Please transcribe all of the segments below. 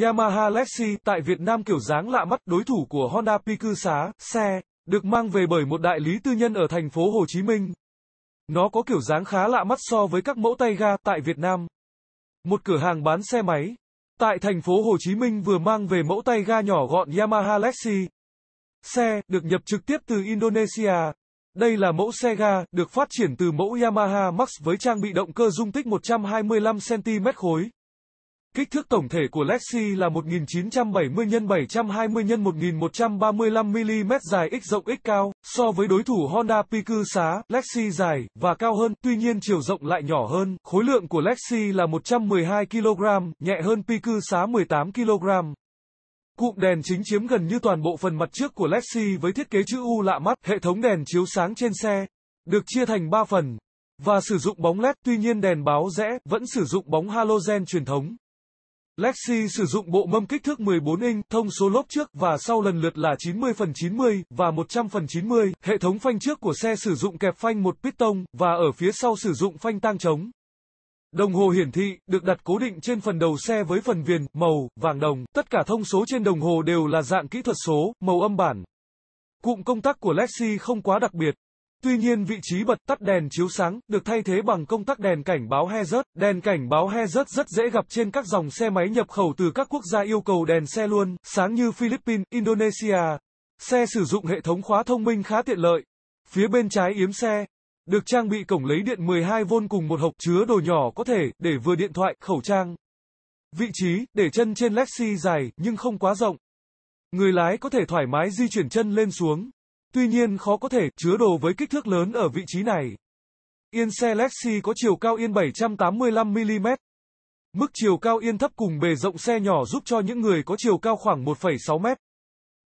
Yamaha Lexi tại Việt Nam kiểu dáng lạ mắt đối thủ của Honda Piku xá, xe, được mang về bởi một đại lý tư nhân ở thành phố Hồ Chí Minh. Nó có kiểu dáng khá lạ mắt so với các mẫu tay ga tại Việt Nam. Một cửa hàng bán xe máy tại thành phố Hồ Chí Minh vừa mang về mẫu tay ga nhỏ gọn Yamaha Lexi. Xe được nhập trực tiếp từ Indonesia. Đây là mẫu xe ga được phát triển từ mẫu Yamaha Max với trang bị động cơ dung tích 125 cm khối. Kích thước tổng thể của Lexi là 1970 x 720 x 1135 mm dài x rộng x cao, so với đối thủ Honda Piku xá, Lexi dài và cao hơn, tuy nhiên chiều rộng lại nhỏ hơn. Khối lượng của Lexi là 112 kg, nhẹ hơn Piku xá 18 kg. Cụm đèn chính chiếm gần như toàn bộ phần mặt trước của Lexi với thiết kế chữ U lạ mắt, hệ thống đèn chiếu sáng trên xe được chia thành 3 phần và sử dụng bóng LED, tuy nhiên đèn báo rẽ vẫn sử dụng bóng halogen truyền thống. Lexi sử dụng bộ mâm kích thước 14 inch, thông số lốp trước và sau lần lượt là 90 phần 90 và 100 phần 90. Hệ thống phanh trước của xe sử dụng kẹp phanh một piston và ở phía sau sử dụng phanh tang trống. Đồng hồ hiển thị được đặt cố định trên phần đầu xe với phần viền màu vàng đồng. Tất cả thông số trên đồng hồ đều là dạng kỹ thuật số, màu âm bản. Cụm công tắc của Lexi không quá đặc biệt. Tuy nhiên vị trí bật tắt đèn chiếu sáng được thay thế bằng công tắc đèn cảnh báo hazard. Đèn cảnh báo hazard rất dễ gặp trên các dòng xe máy nhập khẩu từ các quốc gia yêu cầu đèn xe luôn sáng như Philippines, Indonesia. Xe sử dụng hệ thống khóa thông minh khá tiện lợi. Phía bên trái yếm xe được trang bị cổng lấy điện 12V cùng một hộp chứa đồ nhỏ có thể để vừa điện thoại, khẩu trang. Vị trí để chân trên Lexi dài nhưng không quá rộng. Người lái có thể thoải mái di chuyển chân lên xuống. Tuy nhiên khó có thể chứa đồ với kích thước lớn ở vị trí này. Yên xe Lexi có chiều cao yên 785mm. Mức chiều cao yên thấp cùng bề rộng xe nhỏ giúp cho những người có chiều cao khoảng 1,6m.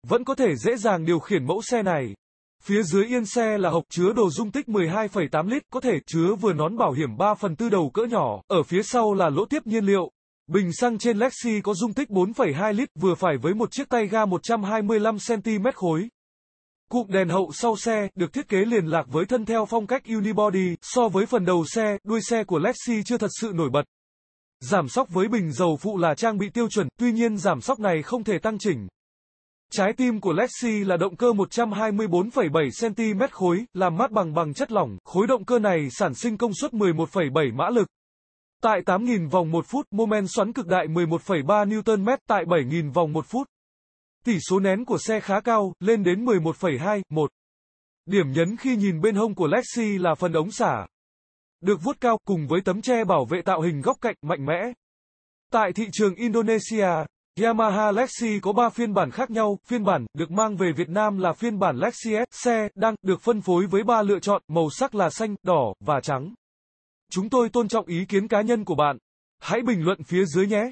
Vẫn có thể dễ dàng điều khiển mẫu xe này. Phía dưới yên xe là hộp chứa đồ dung tích 12,8 lít có thể chứa vừa nón bảo hiểm 3 phần tư đầu cỡ nhỏ, ở phía sau là lỗ tiếp nhiên liệu. Bình xăng trên Lexi có dung tích 4,2 lít vừa phải với một chiếc tay ga 125cm khối. Cụm đèn hậu sau xe được thiết kế liền lạc với thân theo phong cách unibody, so với phần đầu xe, đuôi xe của Lexi chưa thật sự nổi bật. Giảm sóc với bình dầu phụ là trang bị tiêu chuẩn, tuy nhiên giảm sóc này không thể tăng chỉnh. Trái tim của Lexi là động cơ 124,7 cm khối, làm mát bằng bằng chất lỏng, khối động cơ này sản sinh công suất 11,7 mã lực. Tại 8.000 vòng 1 phút, mô men xoắn cực đại 11,3 Nm, tại 7.000 vòng 1 phút, Tỷ số nén của xe khá cao, lên đến 11,21. Điểm nhấn khi nhìn bên hông của Lexi là phần ống xả. Được vuốt cao cùng với tấm che bảo vệ tạo hình góc cạnh mạnh mẽ. Tại thị trường Indonesia, Yamaha Lexi có 3 phiên bản khác nhau, phiên bản được mang về Việt Nam là phiên bản Lexi S, xe đang được phân phối với 3 lựa chọn, màu sắc là xanh, đỏ và trắng. Chúng tôi tôn trọng ý kiến cá nhân của bạn. Hãy bình luận phía dưới nhé.